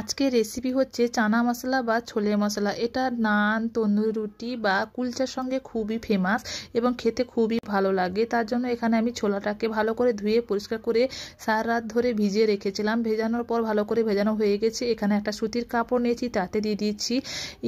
আজকে রেসিপি হচ্ছে চানা মশলা বা ছোলে মশলা এটা নান তন্দুরি রুটি বা কুলচার সঙ্গে খুবই ফেমাস এবং খেতে খুবই ভালো লাগে তার জন্য এখানে আমি ছোলাটাকে ভালো করে ধুয়ে পরিষ্কার করে সারা রাত ধরে ভিজিয়ে রেখেছিলাম ভেজানোর পর ভালো করে ভেজানো হয়ে গেছে এখানে একটা সুতির কাপড় নিয়েছি তাতে দিয়ে দিচ্ছি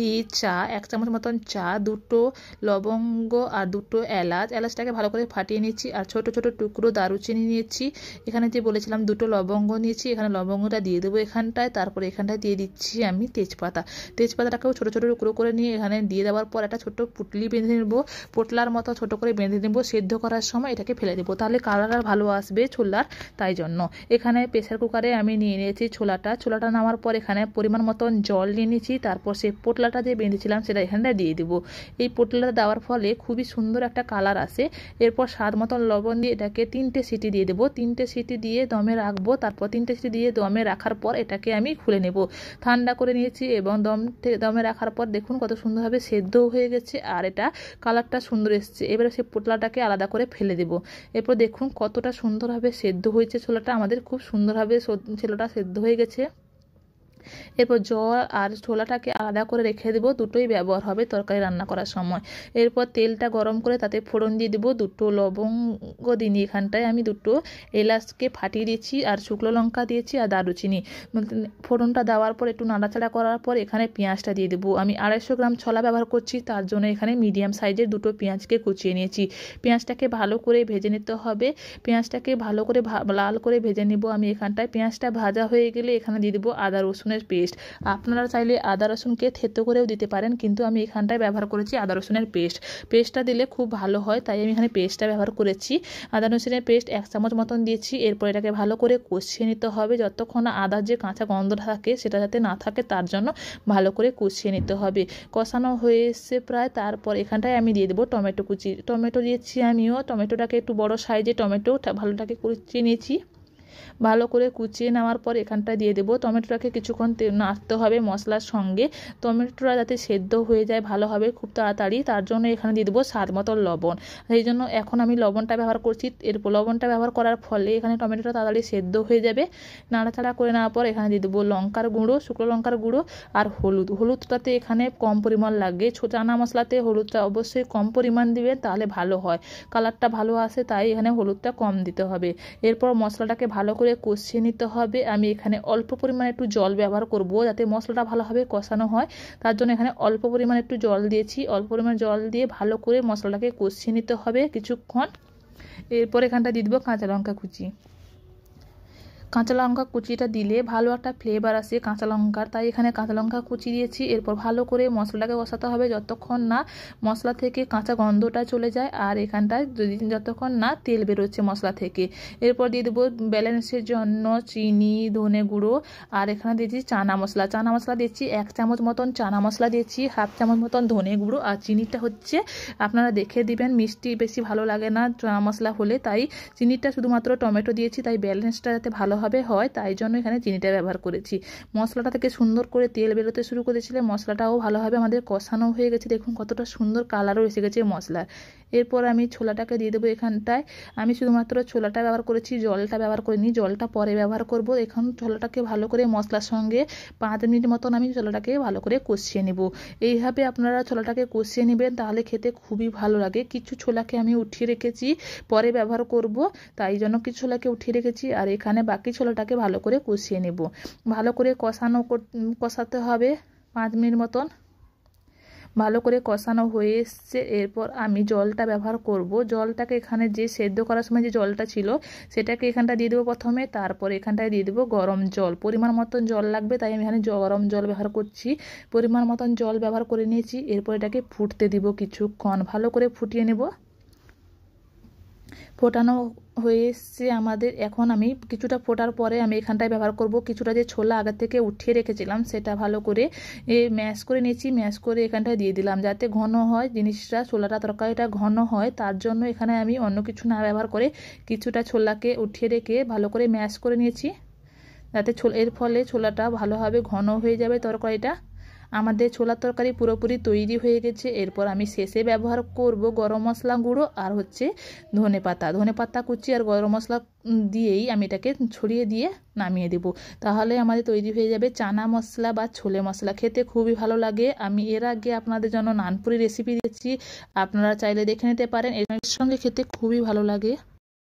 ই চা এক চামচ মতন চা দুটো লবঙ্গ আর দুটো এলাচ এলাচটাকে ভালো করে ফাটিয়ে নিচ্ছি আর ছোট ছোট টুকরো দারুচিনি নিয়েছি এখানে যে বলেছিলাম দুটো লবঙ্গ নিয়েছি এখানে লবঙ্গটা দিয়ে দেবো এখানটায় তারপরে এখানটায় দিয়ে দিচ্ছি আমি তেজপাতা তেজপাতাটাকেও ছোটো ছোটো টুকরো করে নিয়ে এখানে দিয়ে দেওয়ার পর একটা ছোট্ট পুটলি বেঁধে নেবো পোটলার মতো ছোট করে বেঁধে নেবো সেদ্ধ করার সময় এটাকে ফেলে দেবো তাহলে কালার ভালো আসবে ছোলার তাই জন্য এখানে প্রেশার কুকারে আমি নিয়ে নিয়েছি ছোলাটা ছোলাটা নামার পর এখানে পরিমাণ মতন জল নিয়ে নিয়েছি তারপর সেই পোটলাটা যে বেঁধেছিলাম সেটা এখানটা দিয়ে দেবো এই পোটলাটা দেওয়ার ফলে খুবই সুন্দর একটা কালার আসে এরপর স্বাদ মতন লবণ দিয়ে এটাকে তিনটে সিটি দিয়ে দেবো তিনটে সিটি দিয়ে দমে রাখবো তারপর তিনটে সিটি দিয়ে দমে রাখার পর এটাকে আমি খুলে নেব ঠান্ডা করে নিয়েছি এবং দম থেকে দমে রাখার পর দেখুন কত সুন্দরভাবে সেদ্ধ হয়ে গেছে আর এটা কালারটা সুন্দর এসছে এবারে সেই পোটলাটাকে আলাদা করে ফেলে দেব এরপর দেখুন কতটা সুন্দরভাবে সেদ্ধ হয়েছে ছোলাটা আমাদের খুব সুন্দরভাবে ছোলাটা সেদ্ধ হয়ে গেছে এরপর জল আর ছোলাটাকে আলাদা করে রেখে দেবো দুটোই ব্যবহার হবে তরকারি রান্না করার সময় এরপর তেলটা গরম করে তাতে ফোড়ন দিয়ে দেবো দুটো লবঙ্গ দিনি এখানটায় আমি দুটো এলাচকে ফাটিয়ে দিয়েছি আর শুকনো লঙ্কা দিয়েছি আর দারুচিনি ফোড়নটা দেওয়ার পর একটু নাড়াচাড়া করার পর এখানে পেঁয়াজটা দিয়ে দেবো আমি আড়াইশো গ্রাম ছলা ব্যবহার করছি তার জন্য এখানে মিডিয়াম সাইজের দুটো পেঁয়াজকে কুচিয়ে নিয়েছি পেঁয়াজটাকে ভালো করে ভেজে নিতে হবে পেঁয়াজটাকে ভালো করে লাল করে ভেজে নেব আমি এখানটায় পেঁয়াজটা ভাজা হয়ে গেলে এখানে দিয়ে দেবো আদা রসুন রসুনের পেস্ট আপনারা চাইলে আদা রসুনকে থেতো করেও দিতে পারেন কিন্তু আমি এখানটায় ব্যবহার করেছি আদা রসুনের পেস্ট পেস্টটা দিলে খুব ভালো হয় তাই আমি এখানে পেস্টটা ব্যবহার করেছি আদা রসুনের পেস্ট এক চামচ মতন দিয়েছি এরপর এটাকে ভালো করে কষিয়ে নিতে হবে যতক্ষণ আদার যে কাঁচা গন্ধটা থাকে সেটা যাতে না থাকে তার জন্য ভালো করে কষিয়ে নিতে হবে কষানো হয়ে প্রায় তারপর এখানটায় আমি দিয়ে দেবো টমেটো কুচি টমেটো দিয়েছি আমিও টমেটোটাকে একটু বড় সাইজে টমেটো ভালোটাকে কুচিয়ে নিয়েছি ভালো করে কুচিয়ে নেওয়ার পর এখানটা দিয়ে দেবো টমেটোটাকে কিছুক্ষণ নাড়তে হবে মশলার সঙ্গে টমেটোটা যাতে সেদ্ধ হয়ে যায় ভালোভাবে খুব তাড়াতাড়ি তার জন্য এখানে দিয়ে দেবো স্বাদ মতো লবণ সেই জন্য এখন আমি লবণটা ব্যবহার করছি এর লবণটা ব্যবহার করার ফলে এখানে টমেটোটা তাড়াতাড়ি সেদ্ধ হয়ে যাবে নাড়াচাড়া করে নেওয়ার পর এখানে দিয়ে দেবো লঙ্কার গুঁড়ো শুকনো লঙ্কার গুঁড়ো আর হলুদ হলুদটাতে এখানে কম পরিমাণ লাগে চানা মশলাতে হলুদটা অবশ্যই কম পরিমাণ দিবে তাহলে ভালো হয় কালারটা ভালো আসে তাই এখানে হলুদটা কম দিতে হবে এরপর মশলাটাকে ভালো ভালো করে কষিয়ে নিতে হবে আমি এখানে অল্প পরিমাণে একটু জল ব্যবহার করব যাতে মশলাটা ভালোভাবে কষানো হয় তার জন্য এখানে অল্প পরিমাণে একটু জল দিয়েছি অল্প পরিমাণে জল দিয়ে ভালো করে মশলাটাকে কষিয়ে নিতে হবে কিছুক্ষণ এরপর এখানটা দিয়ে দেবো কাঁচা লঙ্কা কুচি কাঁচা লঙ্কা কুচিটা দিলে ভালো একটা ফ্লেভার আসে কাঁচা লঙ্কার তাই এখানে কাঁচা লঙ্কা কুচি দিয়েছি এরপর ভালো করে মশলাটাকে বসাতে হবে যতক্ষণ না মশলা থেকে কাঁচা গন্ধটা চলে যায় আর এখানটায় যদি যতক্ষণ না তেল বেরোচ্ছে মশলা থেকে এরপর দিয়ে দেবো ব্যালেন্সের জন্য চিনি ধনে গুঁড়ো আর এখানে দিয়েছি চানা মশলা চানা মশলা দিয়েছি এক চামচ মতন চানা মশলা দিয়েছি হাফ চামচ মতন ধনে গুঁড়ো আর চিনিটা হচ্ছে আপনারা দেখে দিবেন মিষ্টি বেশি ভালো লাগে না চানা মশলা হলে তাই চিনিটা শুধুমাত্র টমেটো দিয়েছি তাই ব্যালেন্সটা যাতে ভালো ভালোভাবে হয় তাই জন্য এখানে চিনিটা ব্যবহার করেছি মশলাটা থেকে সুন্দর করে তেল বেরোতে শুরু করেছিলে মশলাটাও ভালোভাবে আমাদের কষানো হয়ে গেছে দেখুন কতটা সুন্দর কালারও এসে গেছে মশলার এরপর আমি ছোলাটাকে দিয়ে দেবো এখানটায় আমি শুধুমাত্র ছোলাটা ব্যবহার করেছি জলটা ব্যবহার করিনি জলটা পরে ব্যবহার করব এখন ছোলাটাকে ভালো করে মশলার সঙ্গে পাঁচ মিনিট মতন আমি ছোলাটাকে ভালো করে কষিয়ে নেব এইভাবে আপনারা ছোলাটাকে কষিয়ে নেবেন তাহলে খেতে খুবই ভালো লাগে কিছু ছোলাকে আমি উঠিয়ে রেখেছি পরে ব্যবহার করব তাই জন্য কিছু ছোলাকে উঠিয়ে রেখেছি আর এখানে বাকি ছোলাটাকে ভালো করে কষিয়ে নেব ভালো করে কষানো কষাতে হবে পাঁচ মিনিট মতন ভালো করে কষানো হয়ে এসছে এরপর আমি জলটা ব্যবহার করব জলটাকে এখানে যে সেদ্ধ করার সময় যে জলটা ছিল সেটাকে এখানটা দিয়ে দেবো প্রথমে তারপর এখানটায় দিয়ে দেবো গরম জল পরিমাণ মতন জল লাগবে তাই আমি এখানে গরম জল ব্যবহার করছি পরিমাণ মতন জল ব্যবহার করে নিয়েছি এরপর এটাকে ফুটতে দিব কিছুক্ষণ ভালো করে ফুটিয়ে নেবো ফোটানো হয়েছে আমাদের এখন আমি কিছুটা ফোটার পরে আমি এখানটায় ব্যবহার করব কিছুটা যে ছোলা আগের থেকে উঠিয়ে রেখেছিলাম সেটা ভালো করে এ ম্যাশ করে নিয়েছি ম্যাশ করে এখানটায় দিয়ে দিলাম যাতে ঘন হয় জিনিসটা ছোলাটা তরকারিটা ঘন হয় তার জন্য এখানে আমি অন্য কিছু না ব্যবহার করে কিছুটা ছোলাকে উঠিয়ে রেখে ভালো করে ম্যাশ করে নিয়েছি যাতে ছোলা এর ফলে ছোলাটা ভালোভাবে ঘন হয়ে যাবে তরকারিটা আমাদের ছোলার তরকারি পুরোপুরি তৈরি হয়ে গেছে এরপর আমি শেষে ব্যবহার করব গরম মশলা গুঁড়ো আর হচ্ছে ধনে পাতা ধনে পাতা কুচি আর গরম মশলা দিয়েই আমি এটাকে ছড়িয়ে দিয়ে নামিয়ে দেব তাহলে আমাদের তৈরি হয়ে যাবে চানা মশলা বা ছোলে মশলা খেতে খুবই ভালো লাগে আমি এর আগে আপনাদের জন্য নানপুরি রেসিপি দিয়েছি আপনারা চাইলে দেখে নিতে পারেন এর সঙ্গে খেতে খুবই ভালো লাগে